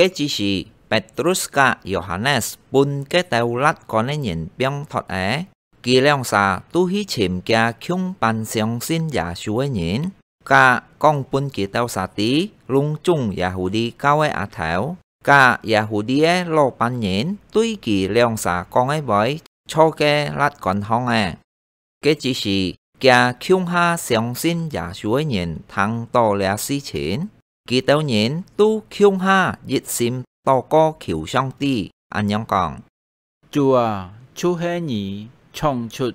kế chỉ sĩ Petruska Johannes bun kế tàu lát có nên nhìn biếng thoát ế. Kỳ leong xa tu hí chìm kia chung bàn xiong xin giả dạ xuế nhìn. Cả con bun kỳ tàu xa tí lung chung Yahudi dạ cao ế á thảo. Cả dạ đi ế lô bàn nhìn tuy kỳ leong xa con ế bởi cho kế lát con hong ế. Kế chỉ sĩ kia chung ha xiong xin giả xuế nhìn thăng to lẽ sĩ chín. Kỳ tao nhiên tu khiung ha dịch sim tò co kiểu sang ti anh nhong còn. chùa chú hê nhị, trong chút,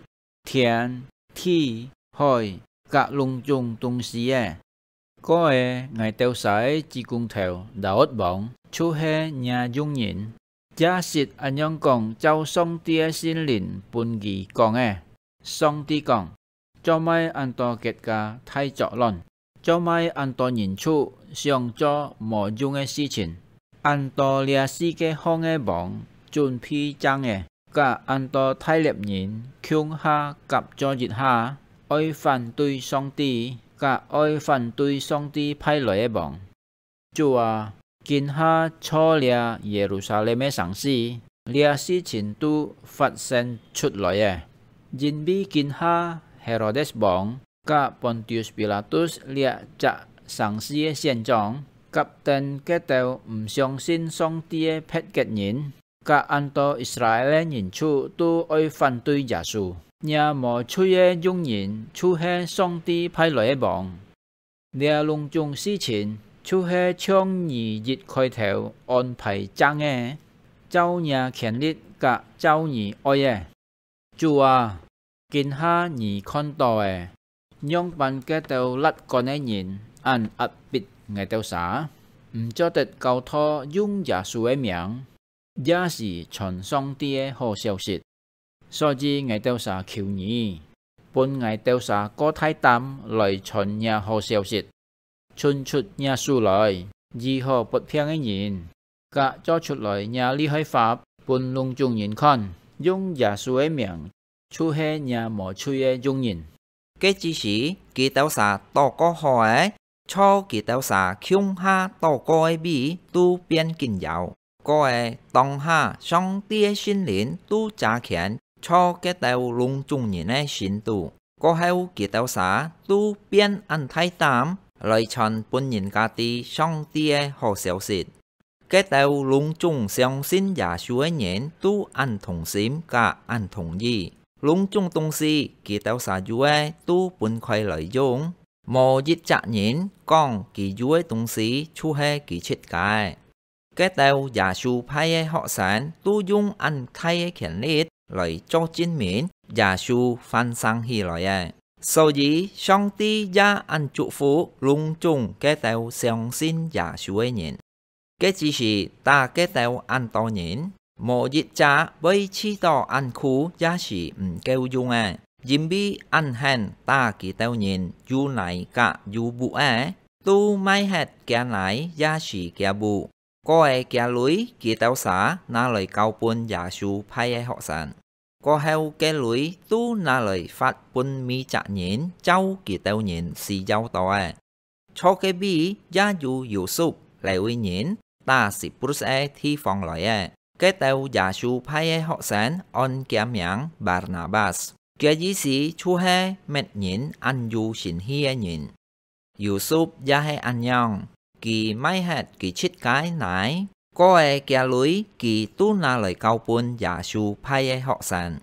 thiên, thi, hỏi, các lung dung tung xí e. Có e, ngài tao sải chỉ cung theo, đã ốt bóng, chú hê nhà dung nhịn. Giá xịt anh nhong còn châu song tia xin lịn bùn gì còn ế e. Song ti còn, cho mai an to kết ca thay chọn lòn. จะไม่อันตอยินชูสซ่งจะไม่ยุ่งในสิ่งนอันตอเลียสิ่งห้องในบังจุนพี่จังเอกับอันตอทายเล็บนินคุ้งฮากับจอยิฮาไอ้ฝันตุยสองตีกับไอ้ฝันตุยสองตีภายหลังบังจูว่ากินฮาช่อเลียเยรูซาเล็มสังสีเลียสิ่งตู้ฟัดเซนชุดลอยเอยินบีกินฮาเฮโรเดสบัง các Pontius Pilatus liệt trạ sáng M Xiong Xin Song tên kết tèo 唔相信上帝撇 kết nhìn, các anh to Israel nhìn chu tu ôi phản đối giả sư, nhà mò chú ye dung nhìn chú hê 上帝派来 bọn. Liệt lung chung sĩ chiến, chú hê trong nhị dịch khơi theo on phải trang nghe, cháu nhà khiến lít cả cháu nhị ôi ye. Chú à, kinh ha nhị con tòe, Nhông bằng cái tàu lật có ấy nhìn, ăn ập bịt ngày tàu xả cho tịch cầu thô dung giả sủ ấy miệng. Giá sĩ tròn song tia hồ xeo xịt. So chi ngày tàu xả kiều nhì. Bốn ngày tàu xả có thái tâm lời tròn nhà hồ xeo xịt. Chun chút nhà su lời, dì hồ bất phiang ấy nhìn. Cả cho chút lời nhà lý hơi pháp, bốn lung chung nhìn con. Dung giả sủ ấy miệng, chú hê nhà mỏ chui ấy dung nhìn cái chỉ sĩ kỳ tàu xà tỏ có hỏi cho kỳ tàu xà khiung ha tỏ coi bị tu biên kinh có ai tông ha song tia sinh liền tu trả khiển cho cái tàu lùng chung nhìn này sinh tu có heo kỳ tàu xà tu biên ăn thái tám lời chọn bốn nhìn ca ti song tia hồ xéo xịt cái tàu lùng chung xong xin giả suối nhện tu ăn thùng xím cả ăn thùng gì Lũng chung tung si, kỳ tao xả dùe, tu bún khoai lợi dụng Mô dít chạ nhín, con kỳ dùe tung si, chú hê kỳ chết cái. Cái tao giả su phai e họ sản, tu dung ăn khai e khiển lít, lợi cho chiến miễn, giả su phan sang hi lợi e. Sau dĩ, song ti gia ăn trụ phú, lũng chung cái tao xong xin giả su ấy nhín. Cái chỉ sĩ ta cái tao ăn to nhín. một dịch trả với chi tỏ ăn khu giá trị kêu dung à dìm bi ăn hèn ta kỳ teo nhìn du lại cả du bụ à tu mai hẹt kia lại giá trị kia bụ coi kia lưới kỳ teo xá na lời cao buôn giả su phai họ sản có heo cái lưới tu na lời phát buôn mi chạ nhìn châu kỳ teo nhìn xì châu tỏ à cho cái bi giá du dù sụp lại uy nhìn ta sĩ bút e thi phòng lại à cái tàu giả su phai học sản on kia miang Barnabas. Kia dĩ sĩ chú hê mệt nhìn anh du xin hia nhìn. Yusuf giả hê anh nhong, kỳ mai hạt kỳ chít cái nái. Có e kia lưới kỳ tu na lời cao buôn giả su phai học sản.